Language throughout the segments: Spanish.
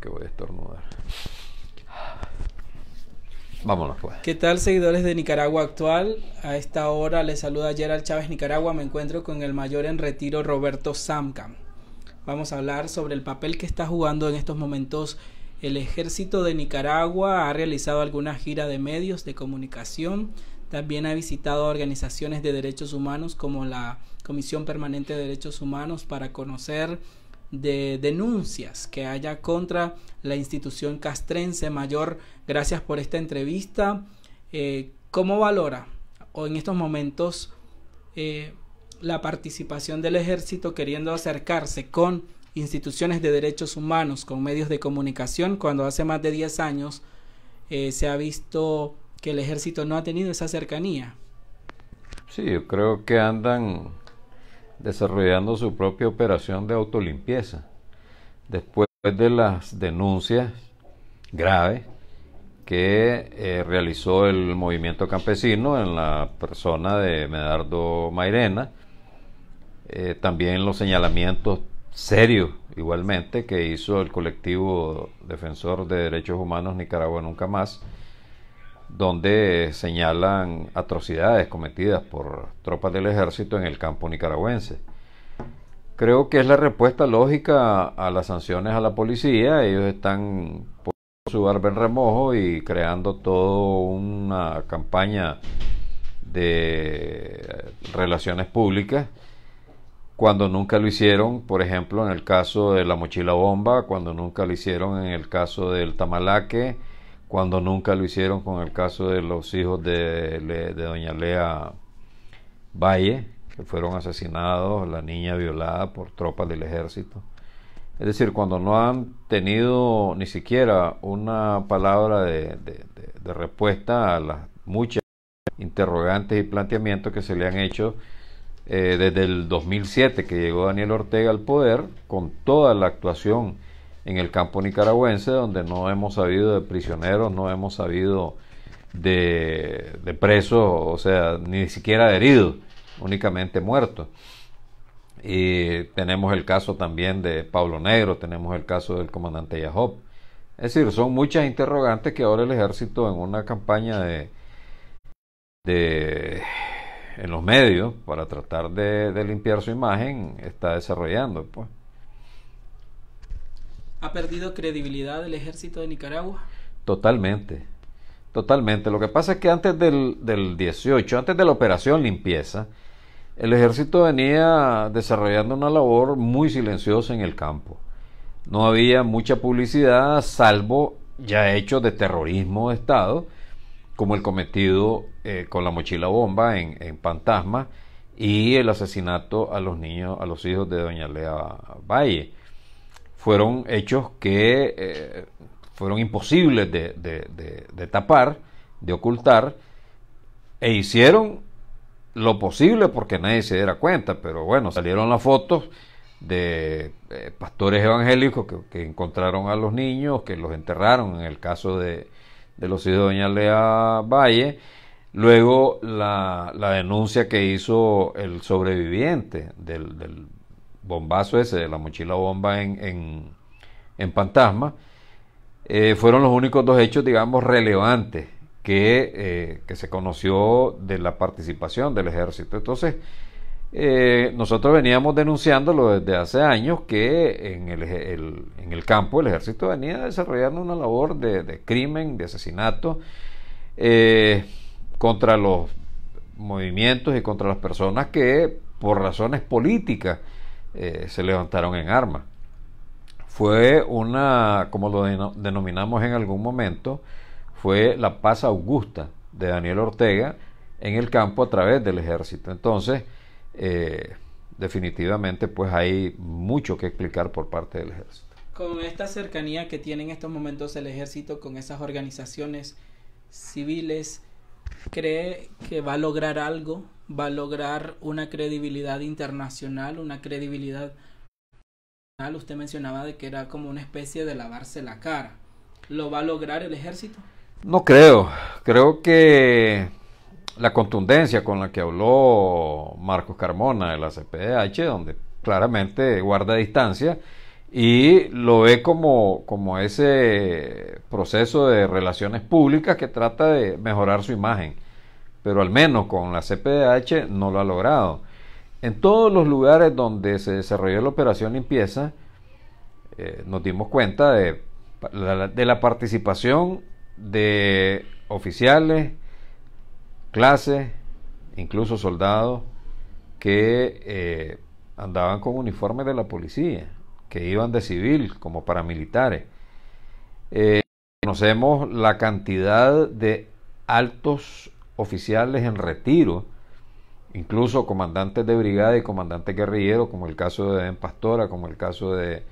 que voy a estornudar. Vámonos pues. ¿Qué tal seguidores de Nicaragua Actual? A esta hora les saluda Gerald Chávez Nicaragua. Me encuentro con el mayor en retiro Roberto Samcam. Vamos a hablar sobre el papel que está jugando en estos momentos el ejército de Nicaragua. Ha realizado alguna gira de medios de comunicación. También ha visitado organizaciones de derechos humanos como la Comisión Permanente de Derechos Humanos para conocer de denuncias que haya contra la institución castrense mayor. Gracias por esta entrevista. Eh, ¿Cómo valora o en estos momentos eh, la participación del ejército queriendo acercarse con instituciones de derechos humanos, con medios de comunicación, cuando hace más de 10 años eh, se ha visto que el ejército no ha tenido esa cercanía? Sí, yo creo que andan desarrollando su propia operación de autolimpieza. Después de las denuncias graves que eh, realizó el movimiento campesino en la persona de Medardo Mairena, eh, también los señalamientos serios igualmente que hizo el colectivo defensor de derechos humanos Nicaragua Nunca Más, donde señalan atrocidades cometidas por tropas del ejército en el campo nicaragüense. Creo que es la respuesta lógica a las sanciones a la policía. Ellos están por su barba en remojo y creando toda una campaña de relaciones públicas cuando nunca lo hicieron, por ejemplo, en el caso de la mochila bomba, cuando nunca lo hicieron en el caso del tamalaque, cuando nunca lo hicieron con el caso de los hijos de, doña Lea Valle, que fueron asesinados, la niña violada por tropas del ejército. Es decir, cuando no han tenido ni siquiera una palabra de, respuesta a las muchas interrogantes y planteamientos que se le han hecho eh, desde el 2007 que llegó Daniel Ortega al poder, con toda la actuación en el campo nicaragüense, donde no hemos sabido de prisioneros, no hemos sabido de, presos, o sea, ni siquiera de heridos, únicamente muertos. Y tenemos el caso también de Pablo Negro, tenemos el caso del comandante Yahop. Es decir, son muchas interrogantes que ahora el ejército en una campaña de, de en los medios para tratar de limpiar su imagen está desarrollando, pues. ¿Ha perdido credibilidad el ejército de Nicaragua? Totalmente, totalmente. Lo que pasa es que antes del, 18, antes de la operación limpieza, el ejército venía desarrollando una labor muy silenciosa en el campo. No había mucha publicidad, salvo ya hechos de terrorismo de Estado, como el cometido eh, con la mochila bomba en, en, Pantasma y el asesinato a los niños, a los hijos de Doña Lea Valle fueron hechos que eh, fueron imposibles de, de, tapar, de ocultar, e hicieron lo posible porque nadie se diera cuenta, pero bueno, salieron las fotos de eh, pastores evangélicos que, encontraron a los niños, que los enterraron en el caso de, los hijos de Doña Lea Valle, luego la, la, denuncia que hizo el sobreviviente del, del bombazo ese, de la mochila bomba en, en, en Pantasma, eh, fueron los únicos dos hechos, digamos, relevantes que, eh, que, se conoció de la participación del ejército. Entonces, eh, nosotros veníamos denunciándolo desde hace años que en el, en el campo el ejército venía desarrollando una labor de, de crimen, de asesinato contra los movimientos y contra las personas que por razones políticas eh, se levantaron en armas. Fue una, como lo denominamos en algún momento, fue la paz augusta de Daniel Ortega en el campo a través del ejército. Entonces, eh, definitivamente, pues hay mucho que explicar por parte del ejército. Con esta cercanía que tiene en estos momentos el ejército con esas organizaciones civiles, ¿cree que va a lograr algo va a lograr una credibilidad internacional, una credibilidad... Usted mencionaba de que era como una especie de lavarse la cara. ¿Lo va a lograr el ejército? No creo. Creo que la contundencia con la que habló Marcos Carmona de la CPDH, donde claramente guarda distancia y lo ve como, como ese proceso de relaciones públicas que trata de mejorar su imagen pero al menos con la CPDH no lo ha logrado. En todos los lugares donde se desarrolló la operación limpieza, eh, nos dimos cuenta de, la participación de oficiales, clases, incluso soldados que eh, andaban con uniformes de la policía, que iban de civil como paramilitares. Eh, conocemos la cantidad de altos oficiales en retiro, incluso comandantes de brigada y comandantes guerrilleros, como el caso de Ben Pastora, como el caso de,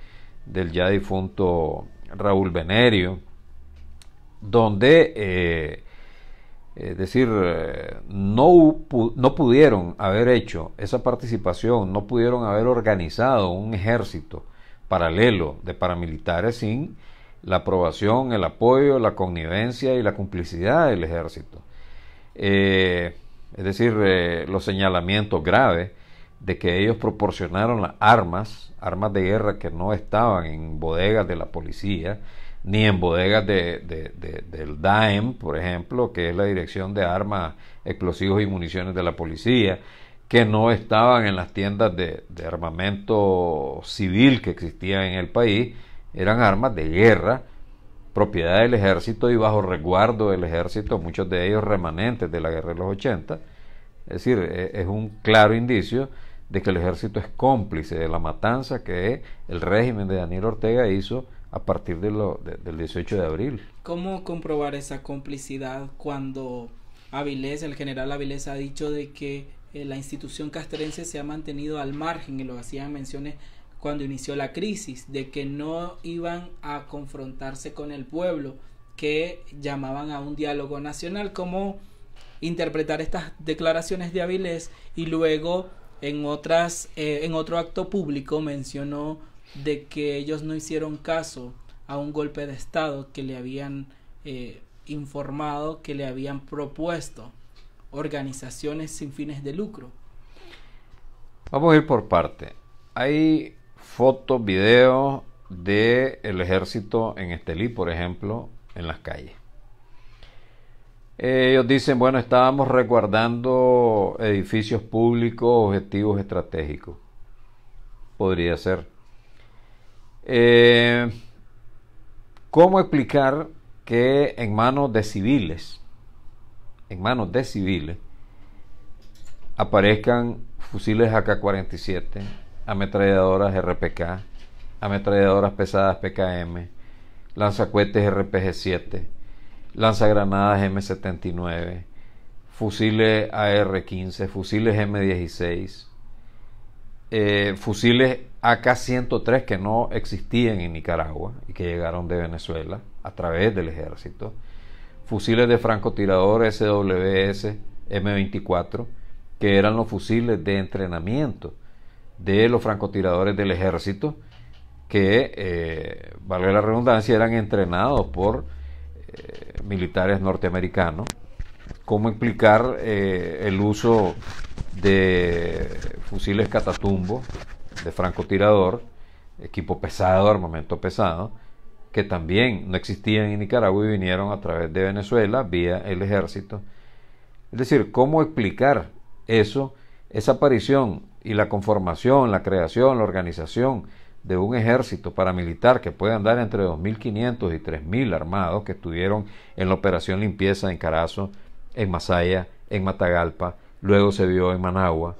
del ya difunto Raúl Venerio, donde, eh, es decir, no, no pudieron haber hecho esa participación, no pudieron haber organizado un ejército paralelo de paramilitares sin la aprobación, el apoyo, la connivencia y la complicidad del ejército. Eh, es decir, eh, los señalamientos graves de que ellos proporcionaron las armas, armas de guerra que no estaban en bodegas de la policía, ni en bodegas de, del DAEM, por ejemplo, que es la Dirección de Armas, Explosivos y Municiones de la Policía, que no estaban en las tiendas de, armamento civil que existían en el país, eran armas de guerra propiedad del ejército y bajo resguardo del ejército, muchos de ellos remanentes de la guerra de los 80. Es decir, e, es un claro indicio de que el ejército es cómplice de la matanza que el régimen de Daniel Ortega hizo a partir de del 18 de abril. ¿Cómo comprobar esa complicidad cuando Avilés, el general Avilés, ha dicho de que eh, la institución castrense se ha mantenido al margen y lo hacían menciones cuando inició la crisis, de que no iban a confrontarse con el pueblo, que llamaban a un diálogo nacional, como interpretar estas declaraciones de Avilés y luego en otras eh, en otro acto público mencionó de que ellos no hicieron caso a un golpe de estado que le habían eh, informado que le habían propuesto organizaciones sin fines de lucro. Vamos a ir por parte. Hay fotos, videos del el ejército en Estelí, por ejemplo, en las calles. Eh, ellos dicen, bueno, estábamos resguardando edificios públicos, objetivos estratégicos. Podría ser. Eh, ¿Cómo explicar que en manos de civiles, en manos de civiles, aparezcan fusiles AK-47, ametralladoras RPK, ametralladoras pesadas PKM, lanzacuetes RPG-7, lanzagranadas M79, fusiles AR-15, fusiles M16, eh, fusiles AK-103 que no existían en Nicaragua y que llegaron de Venezuela a través del ejército, fusiles de francotirador SWS M24, que eran los fusiles de entrenamiento de los francotiradores del ejército que, eh, valga la redundancia, eran entrenados por eh, militares norteamericanos. ¿Cómo explicar eh, el uso de fusiles catatumbo, de francotirador, equipo pesado, armamento pesado, que también no existían en Nicaragua y vinieron a través de Venezuela vía el ejército? Es decir, ¿cómo explicar eso, esa aparición y la conformación, la creación, la organización de un ejército paramilitar que puede andar entre 2.500 y 3.000 armados que estuvieron en la operación limpieza en Carazo, en Masaya, en Matagalpa, luego se vio en Managua,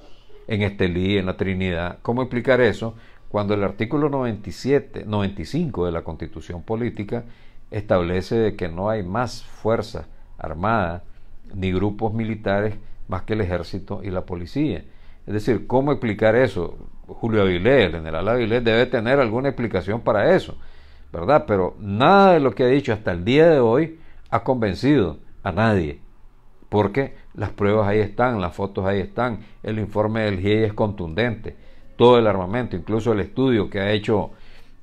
en Estelí, en la Trinidad. ¿Cómo explicar eso? Cuando el artículo 97, 95 de la Constitución Política establece que no hay más fuerza armada ni grupos militares más que el ejército y la policía. Es decir, ¿cómo explicar eso? Julio Avilés, el general Avilés debe tener alguna explicación para eso, ¿verdad? Pero nada de lo que ha dicho hasta el día de hoy ha convencido a nadie, porque las pruebas ahí están, las fotos ahí están, el informe del GIEI es contundente, todo el armamento, incluso el estudio que ha hecho,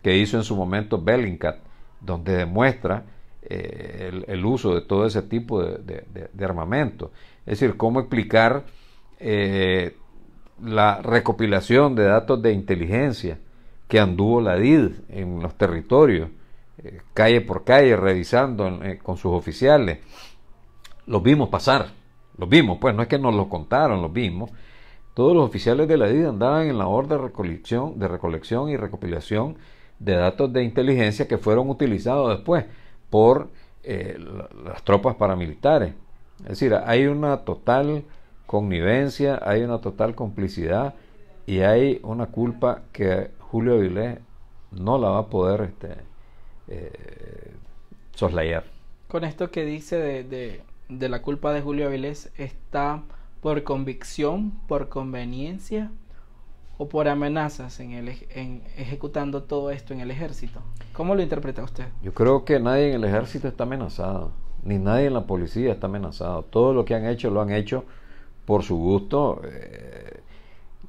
que hizo en su momento Bellingcat, donde demuestra eh, el, uso de todo ese tipo de, armamento. Es decir, cómo explicar eh, la recopilación de datos de inteligencia que anduvo la DID en los territorios, eh, calle por calle, revisando eh, con sus oficiales. Los vimos pasar, los vimos, pues no es que nos lo contaron, los vimos. Todos los oficiales de la DID andaban en la orden de recolección, de recolección y recopilación de datos de inteligencia que fueron utilizados después por eh, las tropas paramilitares. Es decir, hay una total connivencia, hay una total complicidad y hay una culpa que Julio Avilés no la va a poder este, eh, soslayar. Con esto que dice de, de, la culpa de Julio Avilés, ¿está por convicción, por conveniencia o por amenazas en, el, en ejecutando todo esto en el ejército? ¿Cómo lo interpreta usted? Yo creo que nadie en el ejército está amenazado, ni nadie en la policía está amenazado. Todo lo que han hecho lo han hecho por su gusto, eh,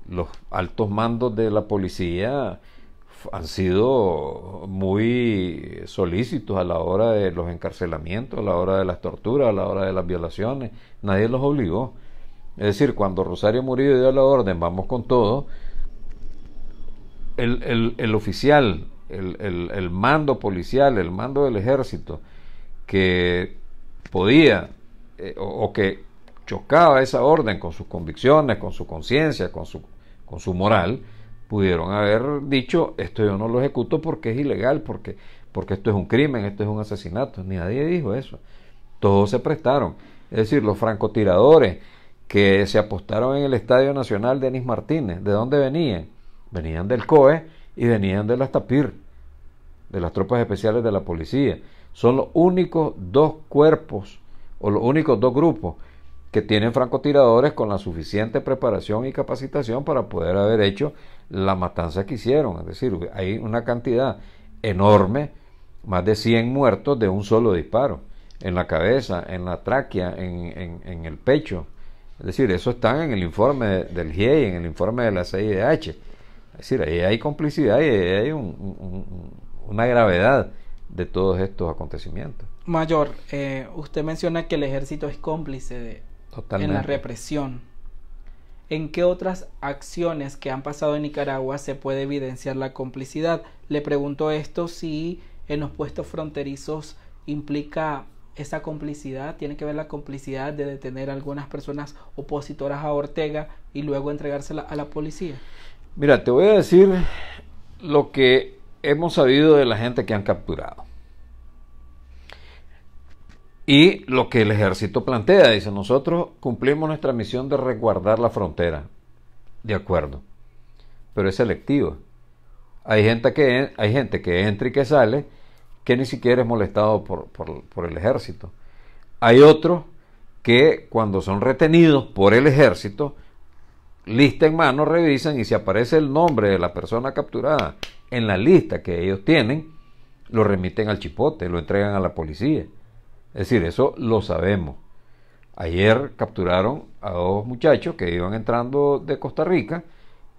los altos mandos de la policía han sido muy solícitos a la hora de los encarcelamientos, a la hora de las torturas, a la hora de las violaciones. Nadie los obligó. Es decir, cuando Rosario Murillo dio la orden, vamos con todo, el, oficial, el, mando policial, el mando del ejército, que podía eh, o que chocaba esa orden con sus convicciones, con su conciencia, con su, con su moral, pudieron haber dicho, esto yo no lo ejecuto porque es ilegal, porque, porque esto es un crimen, esto es un asesinato. Ni nadie dijo eso. Todos se prestaron. Es decir, los francotiradores que se apostaron en el Estadio Nacional de Denis Martínez, ¿de dónde venían? Venían del COE y venían de las TAPIR, de las tropas especiales de la policía. Son los únicos dos cuerpos o los únicos dos grupos que tienen francotiradores con la suficiente preparación y capacitación para poder haber hecho la matanza que hicieron. Es decir, hay una cantidad enorme, más de 100 muertos de un solo disparo, en la cabeza, en la tráquea, en, el pecho. Es decir, eso está en el informe del GIEI, e en el informe de la CIDH. Es decir, ahí hay complicidad y hay una gravedad de todos estos acontecimientos. Mayor, eh, usted menciona que el ejército es cómplice de, en la represión. ¿En qué otras acciones que han pasado en Nicaragua se puede evidenciar la complicidad? Le pregunto esto si en los puestos fronterizos implica esa complicidad, tiene que ver la complicidad de detener a algunas personas opositoras a Ortega y luego entregársela a la policía. Mira, te voy a decir lo que hemos sabido de la gente que han capturado. Y lo que el ejército plantea, dice, nosotros cumplimos nuestra misión de resguardar la frontera. De acuerdo. Pero es selectiva. Hay gente que, hay gente que entra y que sale que ni siquiera es molestado por, por el ejército. Hay otros que cuando son retenidos por el ejército, lista en mano revisan y si aparece el nombre de la persona capturada en la lista que ellos tienen, lo remiten al chipote, lo entregan a la policía. Es decir, eso lo sabemos. Ayer capturaron a dos muchachos que iban entrando de Costa Rica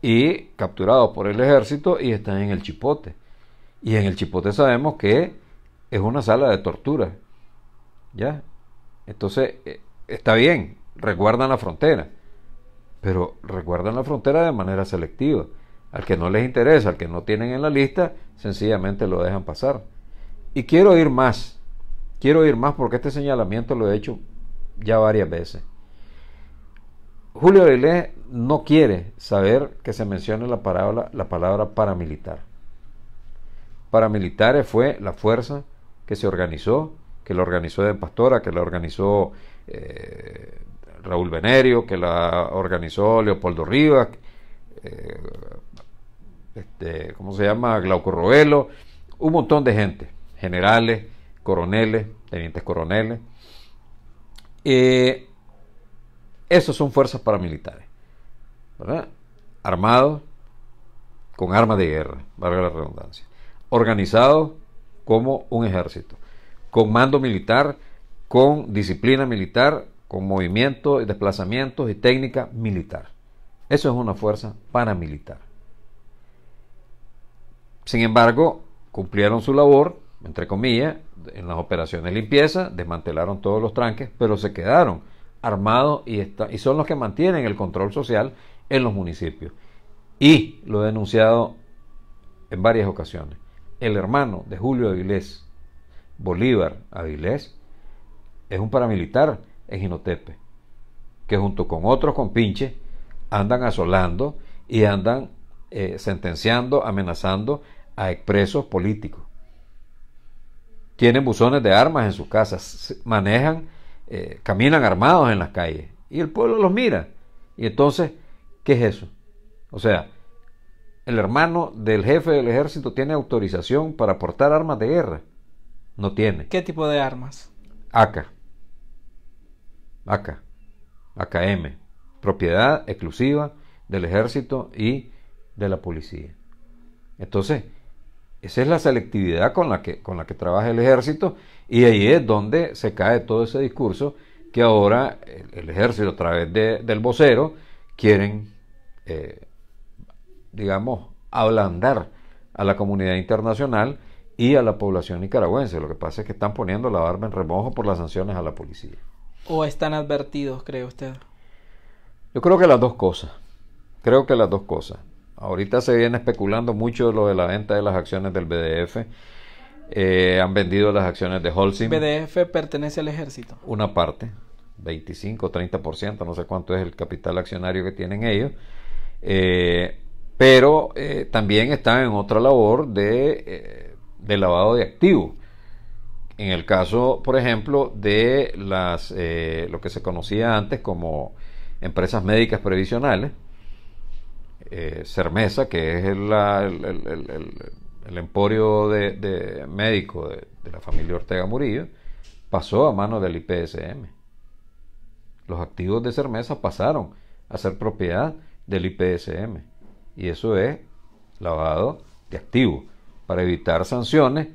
y capturados por el ejército y están en el Chipote. Y en el Chipote sabemos que es una sala de tortura. ¿Ya? Entonces, eh, está bien, recuerdan la frontera, pero recuerdan la frontera de manera selectiva. Al que no les interesa, al que no tienen en la lista, sencillamente lo dejan pasar. Y quiero ir más. Quiero oír más porque este señalamiento lo he hecho ya varias veces. Julio Avilés no quiere saber que se mencione la palabra, la palabra paramilitar. Paramilitares fue la fuerza que se organizó, que la organizó de Pastora, que la organizó eh, Raúl Venerio, que la organizó Leopoldo Rivas, eh, este, ¿cómo se llama? Glauco Roelo, un montón de gente, generales, coroneles, tenientes coroneles. Eh, esos son fuerzas paramilitares, Armados con armas de guerra, valga la redundancia. Organizados como un ejército, con mando militar, con disciplina militar, con movimientos, desplazamientos y técnica militar. Eso es una fuerza paramilitar. Sin embargo, cumplieron su labor entre comillas, en las operaciones de limpieza, desmantelaron todos los tranques, pero se quedaron armados y, y son los que mantienen el control social en los municipios. Y lo he denunciado en varias ocasiones. El hermano de Julio Avilés, Bolívar Avilés, es un paramilitar en Ginotepe, que junto con otros compinches andan asolando y andan eh, sentenciando, amenazando a expresos políticos tienen buzones de armas en sus casas, manejan, eh, caminan armados en las calles y el pueblo los mira. Y entonces, ¿qué es eso? O sea, el hermano del jefe del ejército tiene autorización para portar armas de guerra. No tiene. ¿Qué tipo de armas? AK. AK. AKM. Propiedad exclusiva del ejército y de la policía. Entonces, esa es la selectividad con la que, con la que trabaja el ejército y ahí es donde se cae todo ese discurso que ahora el, ejército a través del vocero quieren, eh, digamos, ablandar a la comunidad internacional y a la población nicaragüense. Lo que pasa es que están poniendo la barba en remojo por las sanciones a la policía. ¿O están advertidos, cree usted? Yo creo que las dos cosas. Creo que las dos cosas. Ahorita se viene especulando mucho lo de la venta de las acciones del BDF. Eh, han vendido las acciones de Holcim. BDF pertenece al ejército. Una parte, 25, 30%, no sé cuánto es el capital accionario que tienen ellos. Eh, pero eh, también están en otra labor de, lavado de activos. En el caso, por ejemplo, de las lo que se conocía antes como empresas médicas previsionales, eh, Cermesa, que es el, emporio de, médico de, la familia Ortega Murillo, pasó a manos del IPSM. Los activos de Cermesa pasaron a ser propiedad del IPSM. Y eso es lavado de activos para evitar sanciones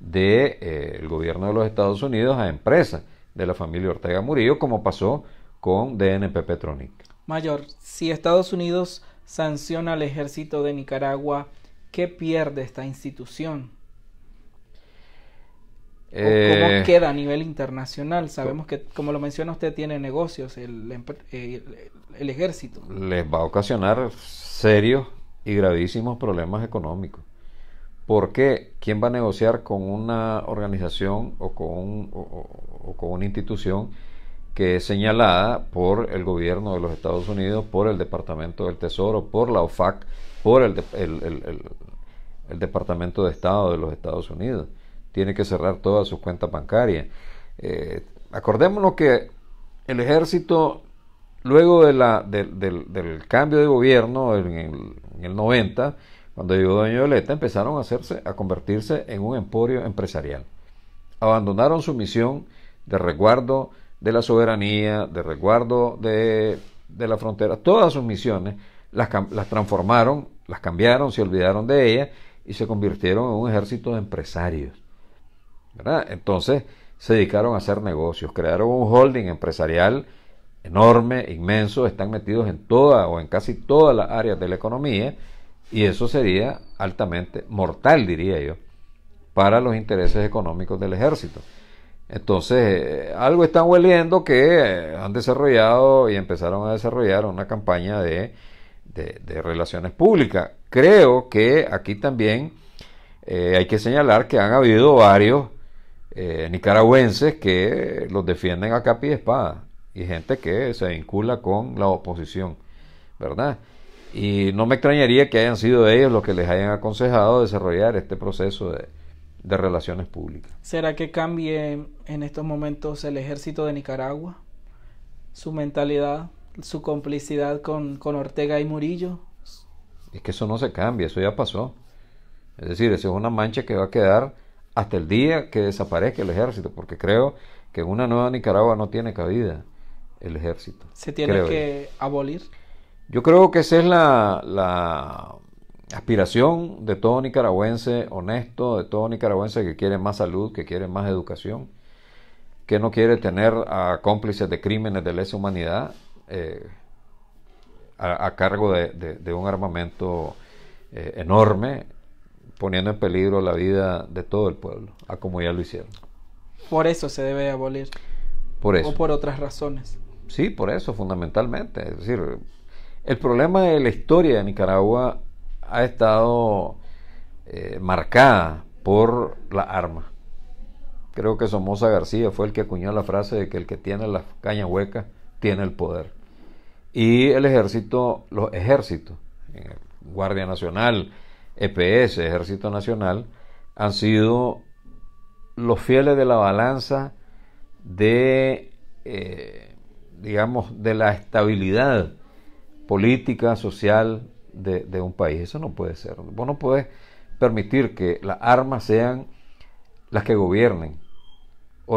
del de, eh, gobierno de los Estados Unidos a empresas de la familia Ortega Murillo, como pasó con DNP Petronic. Mayor, si Estados Unidos sanciona al ejército de Nicaragua, ¿qué pierde esta institución? ¿Cómo eh, queda a nivel internacional? Sabemos que, como lo menciona usted, tiene negocios eh, el, el, ejército. Les va a ocasionar serios y gravísimos problemas económicos. ¿Por qué? ¿Quién va a negociar con una organización o con, o con una institución que es señalada por el gobierno de los Estados Unidos, por el Departamento del Tesoro, por la OFAC, por el, el, Departamento de Estado de los Estados Unidos. Tiene que cerrar todas sus cuentas bancarias. Eh, acordémonos que el ejército, luego de la, del, cambio de gobierno en el, en 90, cuando llegó Doña Violeta, empezaron a, hacerse, a convertirse en un emporio empresarial. Abandonaron su misión de resguardo de la soberanía, de resguardo de, de la frontera, todas sus misiones las, transformaron, las cambiaron, se olvidaron de ellas y se convirtieron en un ejército de empresarios. Entonces se dedicaron a hacer negocios, crearon un holding empresarial enorme, inmenso, están metidos en toda o en casi todas las áreas de la economía y eso sería altamente mortal, diría yo, para los intereses económicos del ejército. Entonces, algo está hueliendo que eh, han desarrollado y empezaron a desarrollar una campaña de, relaciones públicas. Creo que aquí también eh, hay que señalar que han habido varios eh, nicaragüenses que los defienden a capi de espada y gente que se vincula con la oposición, ¿verdad? Y no me extrañaría que hayan sido ellos los que les hayan aconsejado desarrollar este proceso de, de relaciones públicas. ¿Será que cambie en estos momentos el ejército de Nicaragua? ¿Su mentalidad, su complicidad con, Ortega y Murillo? Es que eso no se cambia, eso ya pasó. Es decir, eso es una mancha que va a quedar hasta el día que desaparezca el ejército, porque creo que en una nueva Nicaragua no tiene cabida el ejército. ¿Se tiene que abolir? Yo creo que esa es la, aspiración de todo nicaragüense honesto, de todo nicaragüense que quiere más salud, que quiere más educación, que no quiere tener a cómplices de crímenes de lesa humanidad eh, a, cargo de, un armamento eh, enorme, poniendo en peligro la vida de todo el pueblo, a como ya lo hicieron. Por eso se debe abolir. Por eso. O por otras razones. Sí, por eso, fundamentalmente. Es decir, el problema de la historia de Nicaragua ha estado eh, marcada por la arma. Creo que Somoza García fue el que acuñó la frase de que el que tiene la caña hueca tiene el poder. Y el ejército, los ejércitos, eh, Guardia Nacional, EPS, Ejército Nacional, han sido los fieles de la balanza de, eh, digamos, de la estabilidad política, social, de, un país. Eso no puede ser. Vos no podés permitir que las armas sean las que gobiernen o,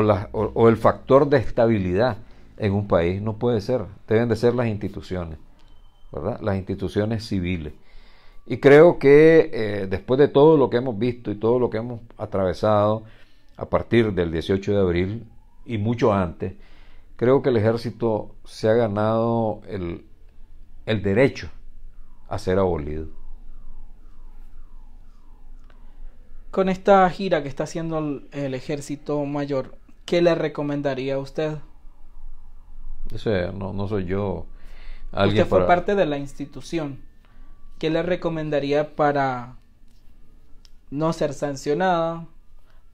el factor de estabilidad en un país. No puede ser. Deben de ser las instituciones, ¿verdad? Las instituciones civiles. Y creo que eh, después de todo lo que hemos visto y todo lo que hemos atravesado a partir del 18 de abril y mucho antes, creo que el ejército se ha ganado el derecho a ser abolido. Con esta gira que está haciendo el, ejército mayor, ¿qué le recomendaría a usted? no, no soy yo. usted fue parte de la institución. ¿Qué le recomendaría para no ser sancionada,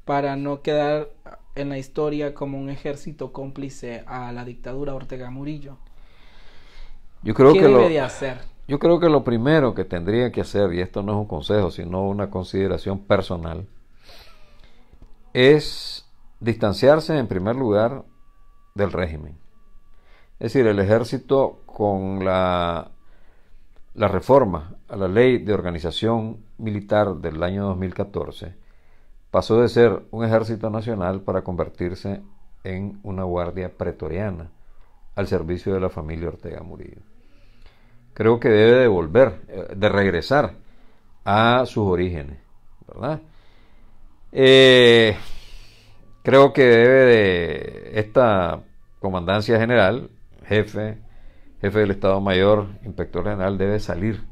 para no quedar en la historia como un ejército cómplice a la dictadura Ortega Murillo? Yo creo que debe lo... de hacer? Yo creo que lo primero que tendría que hacer, y esto no es un consejo, sino una consideración personal, es distanciarse en primer lugar del régimen. Es decir, el ejército con la, reforma a la ley de organización militar del año 2014 pasó de ser un ejército nacional para convertirse en una guardia pretoriana al servicio de la familia Ortega Murillo creo que debe de volver, eh, de regresar a sus orígenes, ¿verdad? Eh, creo que debe de esta comandancia general, jefe, jefe del Estado Mayor, inspector general, debe salir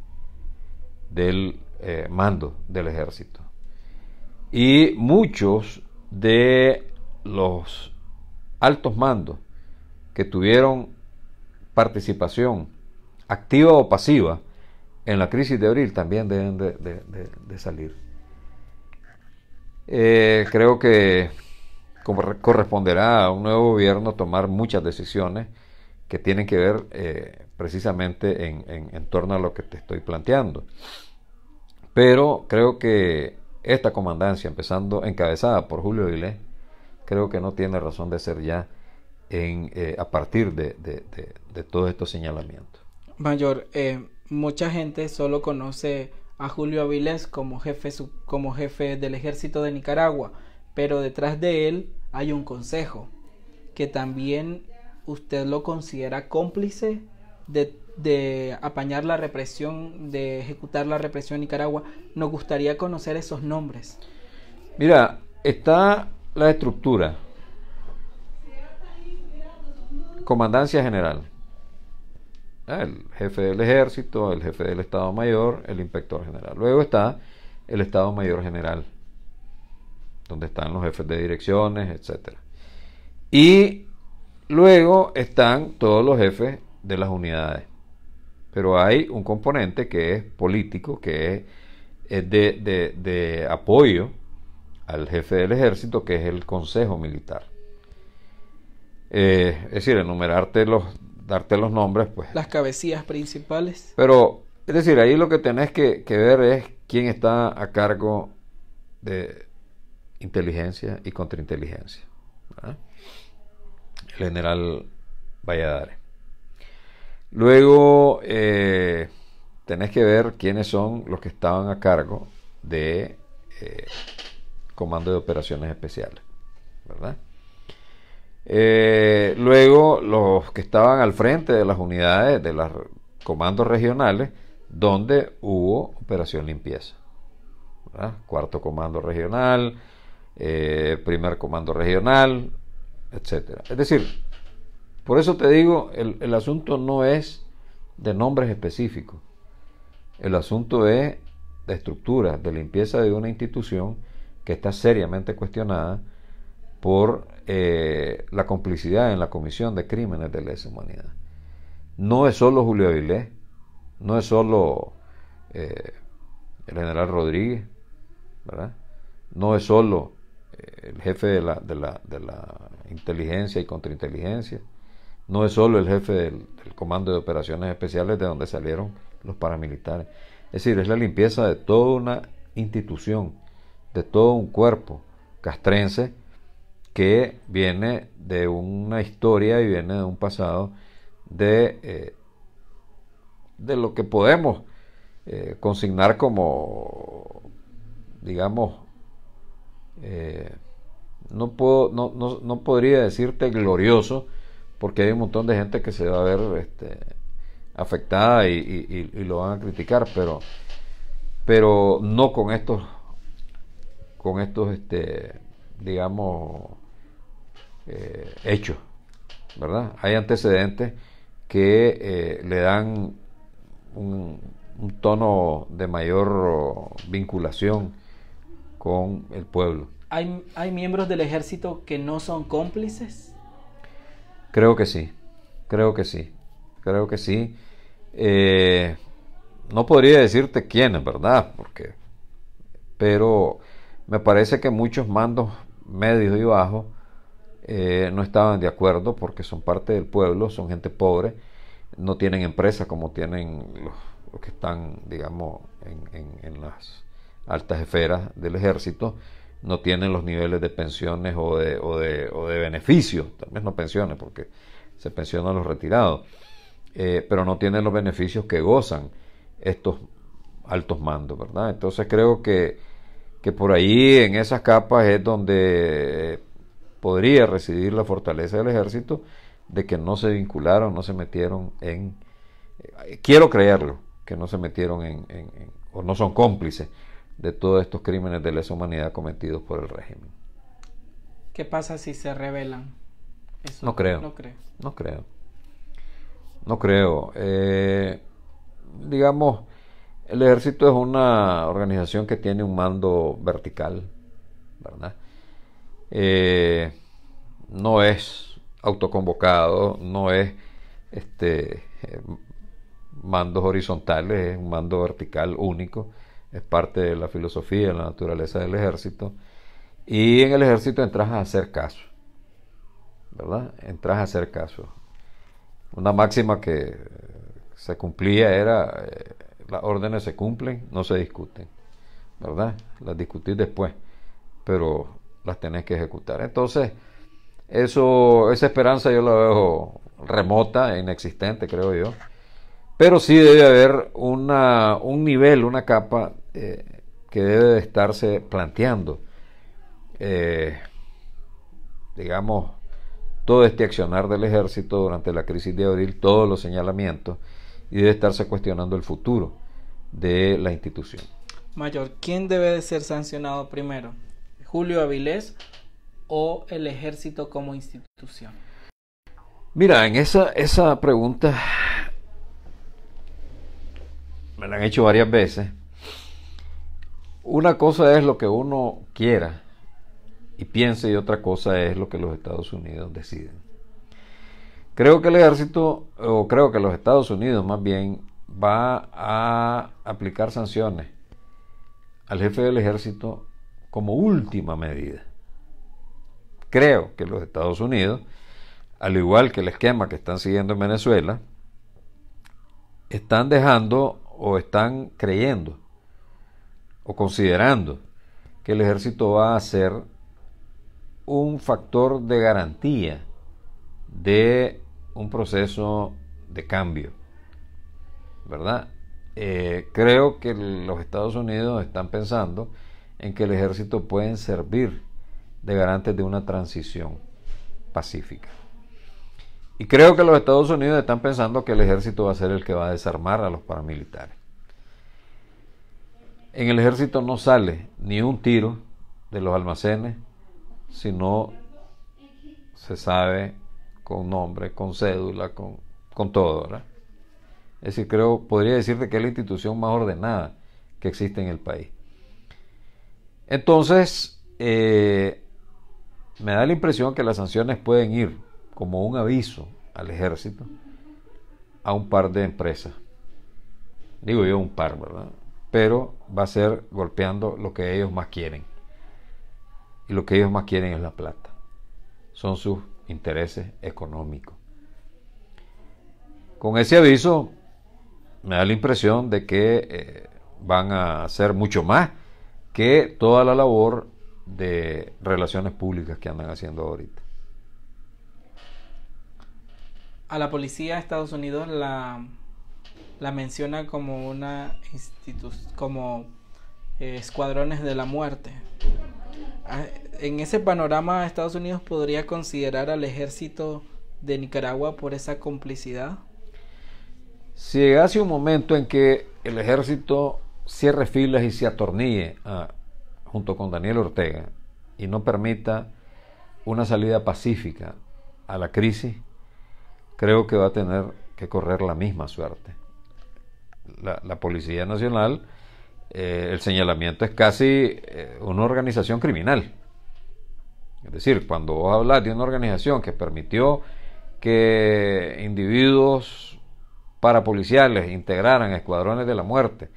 del eh, mando del ejército. Y muchos de los altos mandos que tuvieron participación activa o pasiva, en la crisis de abril también deben de, salir. Eh, creo que corresponderá a un nuevo gobierno tomar muchas decisiones que tienen que ver eh, precisamente en, torno a lo que te estoy planteando. Pero creo que esta comandancia, empezando encabezada por Julio vilé creo que no tiene razón de ser ya eh, a partir de todos estos señalamientos mayor, eh, mucha gente solo conoce a Julio Avilés como jefe, como jefe del ejército de Nicaragua, pero detrás de él hay un consejo que también usted lo considera cómplice de, de apañar la represión, de ejecutar la represión en Nicaragua. Nos gustaría conocer esos nombres. Mira, está la estructura. Comandancia General Ah, el jefe del ejército, el jefe del Estado Mayor, el inspector general. Luego está el Estado Mayor General, donde están los jefes de direcciones, etc. Y luego están todos los jefes de las unidades. Pero hay un componente que es político, que es, de, apoyo al jefe del ejército, que es el Consejo Militar. Eh, es decir, enumerarte los darte los nombres, pues. Las cabecillas principales. Pero, es decir, ahí lo que tenés que, ver es quién está a cargo de inteligencia y contrainteligencia. El general Valladares. Luego eh, tenés que ver quiénes son los que estaban a cargo de eh, comando de operaciones especiales, ¿verdad? Eh, luego los que estaban al frente de las unidades, de los comandos regionales, donde hubo operación limpieza. Cuarto comando regional, eh, primer comando regional, etcétera. Es decir, por eso te digo, el, el asunto no es de nombres específicos. El asunto es de estructura, de limpieza de una institución que está seriamente cuestionada por eh, la complicidad en la comisión de crímenes de lesa humanidad. No es solo Julio Avilés, no es solo eh, el general Rodríguez, No es solo eh, el jefe de la, inteligencia y contrainteligencia, no es solo el jefe del comando de operaciones especiales de donde salieron los paramilitares. Es decir, es la limpieza de toda una institución, de todo un cuerpo castrense que viene de una historia y viene de un pasado de, eh, de lo que podemos eh, consignar como, digamos, eh, no, puedo, no, no, podría decirte glorioso, porque hay un montón de gente que se va a ver este, afectada y, y, lo van a criticar, pero, pero no con estos, con estos, este, digamos, eh, hecho, ¿verdad? Hay antecedentes que eh, le dan un, tono de mayor vinculación con el pueblo. ¿Hay, miembros del ejército que no son cómplices? Creo que sí, creo que sí, creo que sí. Eh, no podría decirte quiénes, ¿verdad? Porque, pero me parece que muchos mandos medios y bajos eh, no estaban de acuerdo porque son parte del pueblo, son gente pobre, no tienen empresas como tienen los, que están, digamos, en, las altas esferas del ejército, no tienen los niveles de pensiones o de, o de, beneficios, tal vez no pensiones porque se pensionan los retirados, eh, pero no tienen los beneficios que gozan estos altos mandos, ¿verdad? Entonces creo que, que por ahí en esas capas es donde eh, podría recibir la fortaleza del ejército de que no se vincularon, no se metieron en, eh, quiero creerlo, que no se metieron en, o no son cómplices de todos estos crímenes de lesa humanidad cometidos por el régimen. ¿Qué pasa si se revelan? no creo. No creo. No creo. No creo. Eh, digamos, el ejército es una organización que tiene un mando vertical, ¿verdad? Eh, no es autoconvocado, no es este, mandos horizontales, es un mando vertical único, es parte de la filosofía, de la naturaleza del ejército. Y en el ejército entras a hacer caso, ¿verdad? Entras a hacer caso. Una máxima que se cumplía era, eh, las órdenes se cumplen, no se discuten, ¿verdad? Las discutís después, pero las tenés que ejecutar. Entonces, eso, esa esperanza yo la veo remota, inexistente, creo yo. Pero sí debe haber una, un nivel, una capa eh, que debe de estarse planteando. Eh, digamos, todo este accionar del ejército durante la crisis de abril, todos los señalamientos, y debe estarse cuestionando el futuro de la institución. Mayor, ¿quién debe de ser sancionado primero? Julio Avilés o el ejército como institución? Mira, en esa, esa pregunta me la han hecho varias veces. Una cosa es lo que uno quiera y piense y otra cosa es lo que los Estados Unidos deciden. Creo que el ejército, o creo que los Estados Unidos más bien, va a aplicar sanciones al jefe del ejército como última medida. Creo que los Estados Unidos, al igual que el esquema que están siguiendo en Venezuela, están dejando o están creyendo o considerando que el ejército va a ser un factor de garantía de un proceso de cambio, ¿verdad? Eh, creo que los Estados Unidos están pensando en que el ejército pueden servir de garantes de una transición pacífica. Y creo que los Estados Unidos están pensando que el ejército va a ser el que va a desarmar a los paramilitares. En el ejército no sale ni un tiro de los almacenes, sino se sabe con nombre, con cédula, con, todo, ¿verdad? Es decir, creo, podría decirte que es la institución más ordenada que existe en el país. Entonces, eh, me da la impresión que las sanciones pueden ir como un aviso al ejército a un par de empresas. Digo yo un par, ¿verdad? Pero va a ser golpeando lo que ellos más quieren. Y lo que ellos más quieren es la plata. Son sus intereses económicos. Con ese aviso me da la impresión de que eh, van a hacer mucho más que toda la labor de relaciones públicas que andan haciendo ahorita. A la policía de Estados Unidos la, la menciona como una como eh, escuadrones de la muerte. Ah, en ese panorama Estados Unidos podría considerar al ejército de Nicaragua por esa complicidad. Si llegase un momento en que el ejército cierre filas y se atornille ah, junto con Daniel Ortega y no permita una salida pacífica a la crisis, creo que va a tener que correr la misma suerte. La, Policía Nacional, eh, el señalamiento es casi eh, una organización criminal. Es decir, cuando vos hablas de una organización que permitió que individuos parapoliciales integraran escuadrones de la muerte,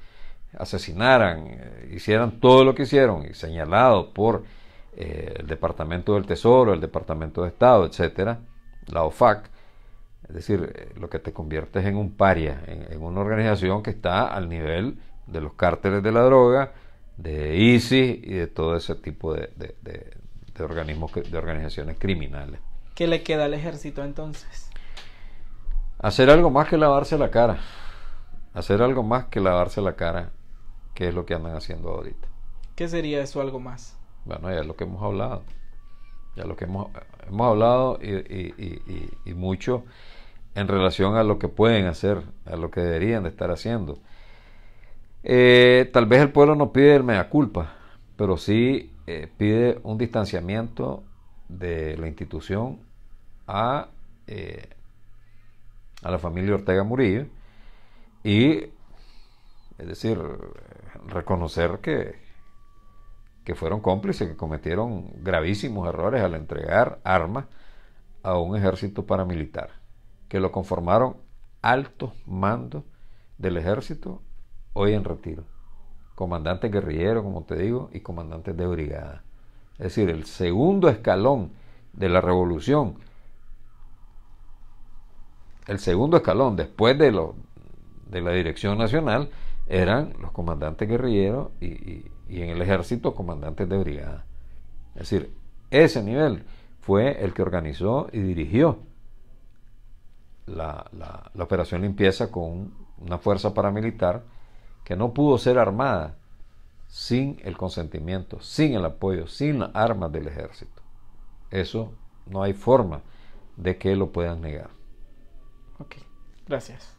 asesinaran, eh, hicieran todo lo que hicieron, y señalado por eh, el Departamento del Tesoro, el Departamento de Estado, etcétera, la OFAC, es decir, eh, lo que te conviertes en un paria, en, una organización que está al nivel de los cárteles de la droga, de ISIS y de todo ese tipo de, de organismos, de organizaciones criminales. ¿Qué le queda al ejército entonces? Hacer algo más que lavarse la cara. Hacer algo más que lavarse la cara. ¿Qué es lo que andan haciendo ahorita. ¿Qué sería eso algo más? Bueno, ya es lo que hemos hablado. Ya lo que hemos, hablado y, mucho en relación a lo que pueden hacer, a lo que deberían de estar haciendo. Eh, tal vez el pueblo no pide el mea culpa, pero sí eh, pide un distanciamiento de la institución a, eh, a la familia Ortega Murillo y, es decir, reconocer que, que fueron cómplices, que cometieron gravísimos errores al entregar armas a un ejército paramilitar, que lo conformaron altos mandos del ejército hoy en retiro, comandantes guerrilleros, como te digo, y comandantes de brigada. Es decir, el segundo escalón de la revolución, el segundo escalón después de la dirección nacional, eran los comandantes guerrilleros y, en el ejército comandantes de brigada. Es decir, ese nivel fue el que organizó y dirigió la, la operación limpieza con una fuerza paramilitar que no pudo ser armada sin el consentimiento, sin el apoyo, sin las armas del ejército. Eso no hay forma de que lo puedan negar. Ok, gracias.